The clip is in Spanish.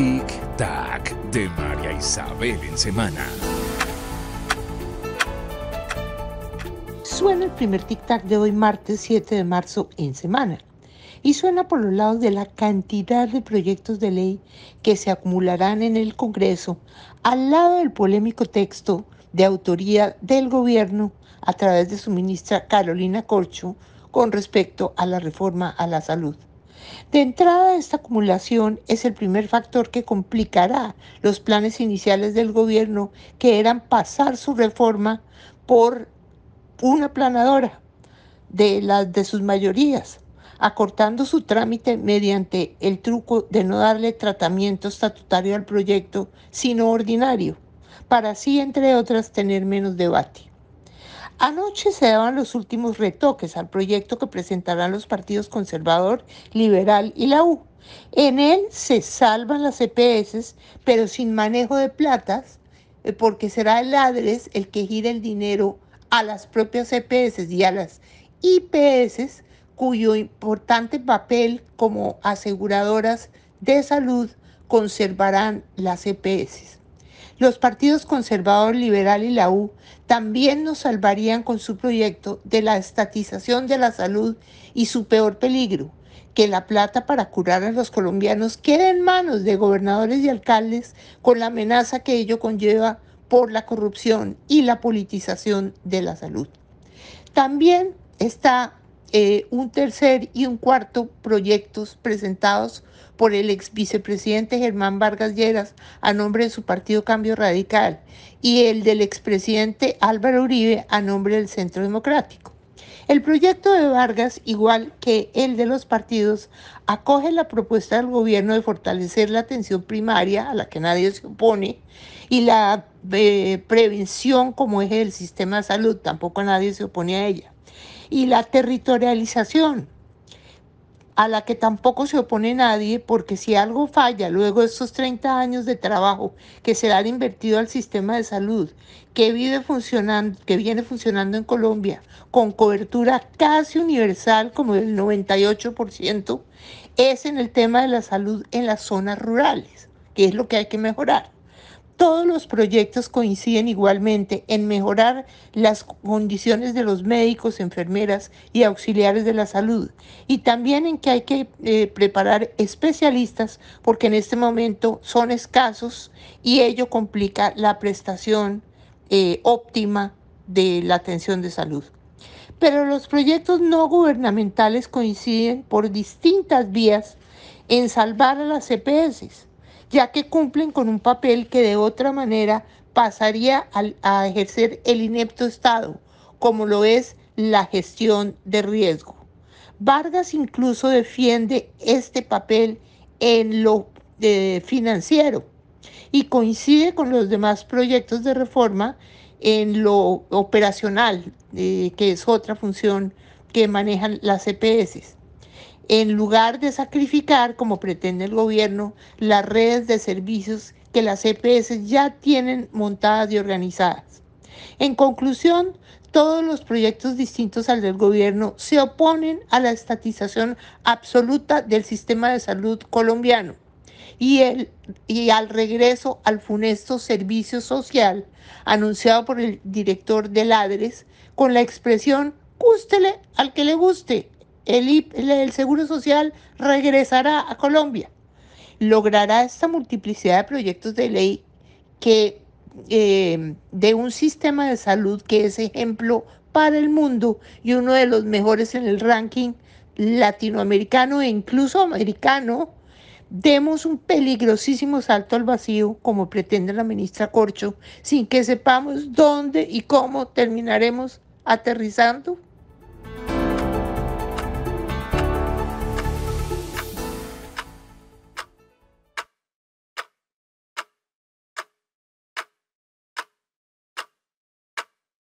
Tic Tac de María Isabel en semana. Suena el primer Tic Tac de hoy, martes 7 de marzo en semana. Y suena por los lados de la cantidad de proyectos de ley que se acumularán en el Congreso, al lado del polémico texto de autoría del gobierno a través de su ministra Carolina Corcho con respecto a la reforma a la salud. De entrada, esta acumulación es el primer factor que complicará los planes iniciales del gobierno, que eran pasar su reforma por una planadora de las de sus mayorías, acortando su trámite mediante el truco de no darle tratamiento estatutario al proyecto, sino ordinario, para así, entre otras, tener menos debate. Anoche se daban los últimos retoques al proyecto que presentarán los partidos conservador, liberal y la U. En él se salvan las EPS, pero sin manejo de platas, eh, porque será el ADRES el que gire el dinero a las propias EPS y a las IPS, cuyo importante papel como aseguradoras de salud conservarán las EPS. Los partidos conservador, liberal y la U también nos salvarían con su proyecto de la estatización de la salud y su peor peligro, que la plata para curar a los colombianos quede en manos de gobernadores y alcaldes con la amenaza que ello conlleva por la corrupción y la politización de la salud. También está eh, un tercer y un cuarto proyectos presentados por el ex vicepresidente Germán Vargas Lleras a nombre de su partido Cambio Radical y el del expresidente Álvaro Uribe a nombre del Centro Democrático. El proyecto de Vargas, igual que el de los partidos, acoge la propuesta del gobierno de fortalecer la atención primaria, a la que nadie se opone, y la eh, prevención como eje del sistema de salud, tampoco nadie se opone a ella, y la territorialización a la que tampoco se opone nadie, porque si algo falla luego de estos 30 años de trabajo que se han invertido al sistema de salud, que, funcionando, que viene funcionando en Colombia con cobertura casi universal como el 98%, es en el tema de la salud en las zonas rurales, que es lo que hay que mejorar. Todos los proyectos coinciden igualmente en mejorar las condiciones de los médicos, enfermeras y auxiliares de la salud y también en que hay que eh, preparar especialistas porque en este momento son escasos y ello complica la prestación eh, óptima de la atención de salud. Pero los proyectos no gubernamentales coinciden por distintas vías en salvar a las EPS ya que cumplen con un papel que de otra manera pasaría a, ejercer el inepto Estado, como lo es la gestión de riesgo. Vargas incluso defiende este papel en lo eh, financiero y coincide con los demás proyectos de reforma en lo operacional, eh, que es otra función que manejan las EPS en lugar de sacrificar, como pretende el gobierno, las redes de servicios que las EPS ya tienen montadas y organizadas. En conclusión, todos los proyectos distintos al del gobierno se oponen a la estatización absoluta del sistema de salud colombiano y, y al regreso al funesto servicio social anunciado por el director de Ladres con la expresión cústele al que le guste el, Seguro Social regresará a Colombia. Logrará esta multiplicidad de proyectos de ley que em, de un sistema de salud que es ejemplo para el mundo y uno de los mejores en el ranking latinoamericano e incluso americano, demos un peligrosísimo salto al vacío, como pretende la ministra Corcho, sin que sepamos dónde y cómo terminaremos aterrizando?